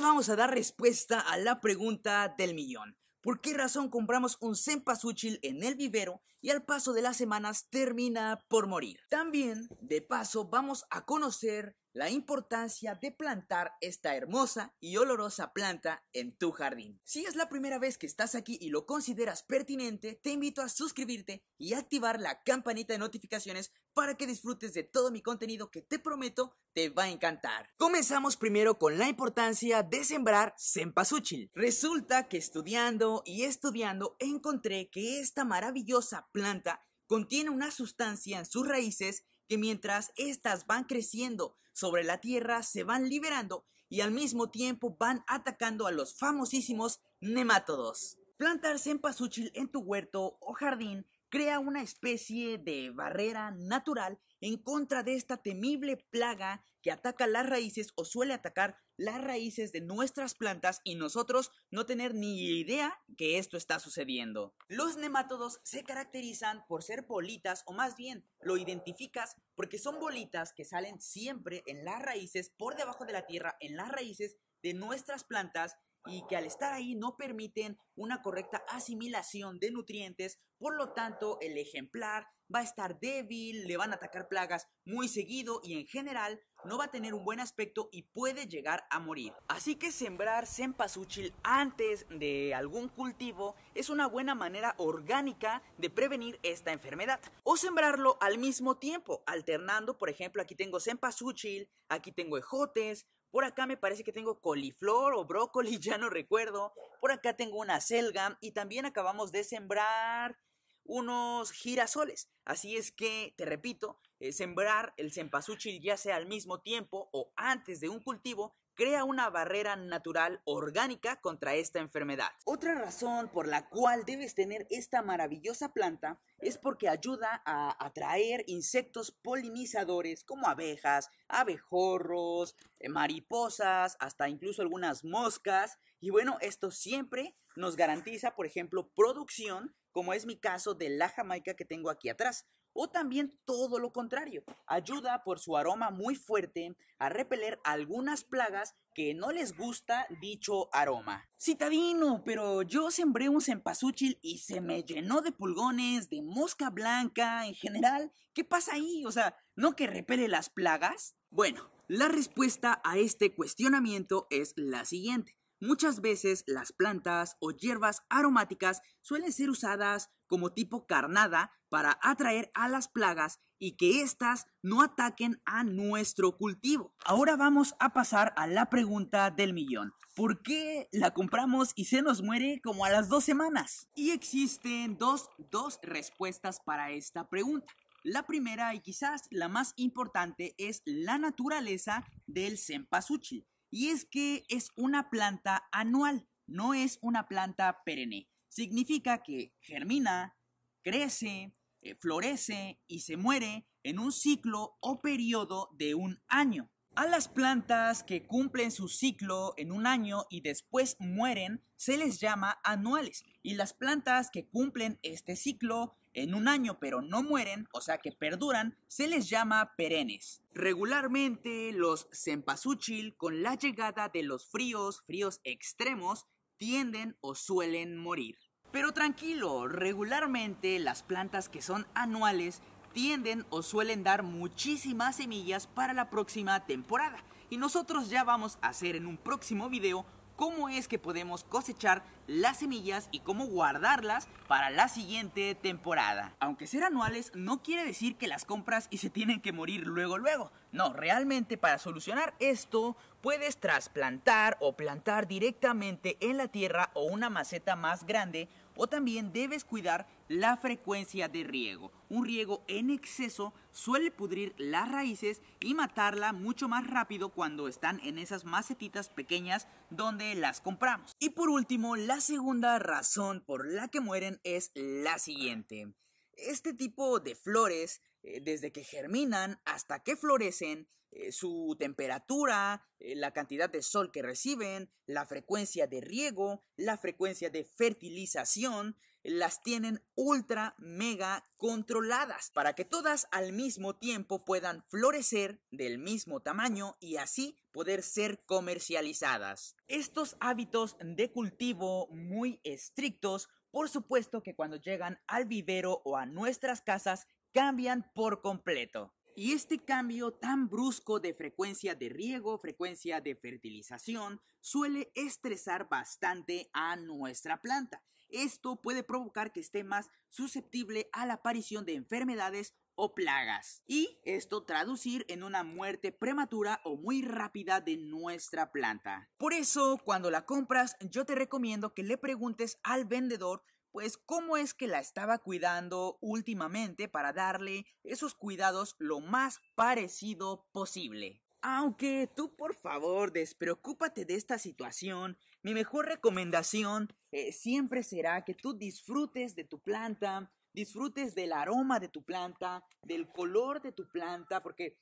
vamos a dar respuesta a la pregunta del millón. ¿Por qué razón compramos un cempasúchil en el vivero y al paso de las semanas termina por morir. También, de paso, vamos a conocer la importancia de plantar esta hermosa y olorosa planta en tu jardín. Si es la primera vez que estás aquí y lo consideras pertinente, te invito a suscribirte y activar la campanita de notificaciones para que disfrutes de todo mi contenido que te prometo te va a encantar. Comenzamos primero con la importancia de sembrar cempasúchil. Resulta que estudiando y estudiando encontré que esta maravillosa planta contiene una sustancia en sus raíces que mientras éstas van creciendo sobre la tierra se van liberando y al mismo tiempo van atacando a los famosísimos nemátodos. Plantar cempasúchil en tu huerto o jardín crea una especie de barrera natural en contra de esta temible plaga que ataca las raíces o suele atacar las raíces de nuestras plantas y nosotros no tener ni idea que esto está sucediendo. Los nematodos se caracterizan por ser bolitas o más bien lo identificas porque son bolitas que salen siempre en las raíces, por debajo de la tierra, en las raíces de nuestras plantas y que al estar ahí no permiten una correcta asimilación de nutrientes, por lo tanto el ejemplar va a estar débil, le van a atacar plagas muy seguido y en general no va a tener un buen aspecto y puede llegar a morir. Así que sembrar cempasúchil antes de algún cultivo es una buena manera orgánica de prevenir esta enfermedad. O sembrarlo al mismo tiempo, alternando, por ejemplo, aquí tengo cempasúchil, aquí tengo ejotes, por acá me parece que tengo coliflor o brócoli, ya no recuerdo. Por acá tengo una selga y también acabamos de sembrar unos girasoles. Así es que, te repito, eh, sembrar el cempasúchil ya sea al mismo tiempo o antes de un cultivo crea una barrera natural orgánica contra esta enfermedad. Otra razón por la cual debes tener esta maravillosa planta es porque ayuda a atraer insectos polinizadores como abejas, abejorros, eh, mariposas, hasta incluso algunas moscas. Y bueno, esto siempre nos garantiza, por ejemplo, producción, como es mi caso de la jamaica que tengo aquí atrás o también todo lo contrario. Ayuda por su aroma muy fuerte a repeler algunas plagas que no les gusta dicho aroma. Citadino, pero yo sembré un cempasúchil y se me llenó de pulgones, de mosca blanca, en general. ¿Qué pasa ahí? O sea, ¿no que repele las plagas? Bueno, la respuesta a este cuestionamiento es la siguiente. Muchas veces las plantas o hierbas aromáticas suelen ser usadas como tipo carnada para atraer a las plagas y que éstas no ataquen a nuestro cultivo. Ahora vamos a pasar a la pregunta del millón. ¿Por qué la compramos y se nos muere como a las dos semanas? Y existen dos, dos respuestas para esta pregunta. La primera y quizás la más importante es la naturaleza del cempasúchil y es que es una planta anual, no es una planta perenne. Significa que germina, crece, eh, florece y se muere en un ciclo o periodo de un año. A las plantas que cumplen su ciclo en un año y después mueren se les llama anuales y las plantas que cumplen este ciclo en un año pero no mueren, o sea que perduran, se les llama perennes. Regularmente los cempasúchil con la llegada de los fríos, fríos extremos, tienden o suelen morir. Pero tranquilo, regularmente las plantas que son anuales tienden o suelen dar muchísimas semillas para la próxima temporada. Y nosotros ya vamos a hacer en un próximo video cómo es que podemos cosechar las semillas y cómo guardarlas para la siguiente temporada. Aunque ser anuales no quiere decir que las compras y se tienen que morir luego luego. No, realmente para solucionar esto puedes trasplantar o plantar directamente en la tierra o una maceta más grande o también debes cuidar la frecuencia de riego. Un riego en exceso suele pudrir las raíces y matarla mucho más rápido cuando están en esas macetitas pequeñas donde las compramos. Y por último, la segunda razón por la que mueren es la siguiente. Este tipo de flores, eh, desde que germinan hasta que florecen, eh, su temperatura, eh, la cantidad de sol que reciben, la frecuencia de riego, la frecuencia de fertilización, las tienen ultra mega controladas para que todas al mismo tiempo puedan florecer del mismo tamaño y así poder ser comercializadas. Estos hábitos de cultivo muy estrictos por supuesto que cuando llegan al vivero o a nuestras casas cambian por completo. Y este cambio tan brusco de frecuencia de riego, frecuencia de fertilización, suele estresar bastante a nuestra planta. Esto puede provocar que esté más susceptible a la aparición de enfermedades o plagas. Y esto traducir en una muerte prematura o muy rápida de nuestra planta. Por eso, cuando la compras, yo te recomiendo que le preguntes al vendedor pues cómo es que la estaba cuidando últimamente para darle esos cuidados lo más parecido posible. Aunque tú por favor despreocúpate de esta situación, mi mejor recomendación eh, siempre será que tú disfrutes de tu planta, disfrutes del aroma de tu planta, del color de tu planta, porque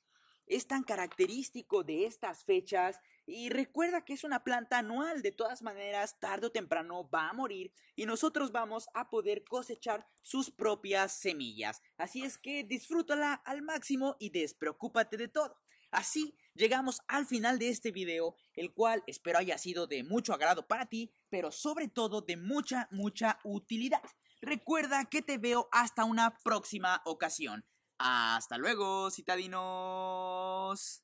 es tan característico de estas fechas y recuerda que es una planta anual, de todas maneras, tarde o temprano va a morir y nosotros vamos a poder cosechar sus propias semillas. Así es que disfrútala al máximo y despreocúpate de todo. Así llegamos al final de este video, el cual espero haya sido de mucho agrado para ti, pero sobre todo de mucha, mucha utilidad. Recuerda que te veo hasta una próxima ocasión. Hasta luego, citadinos.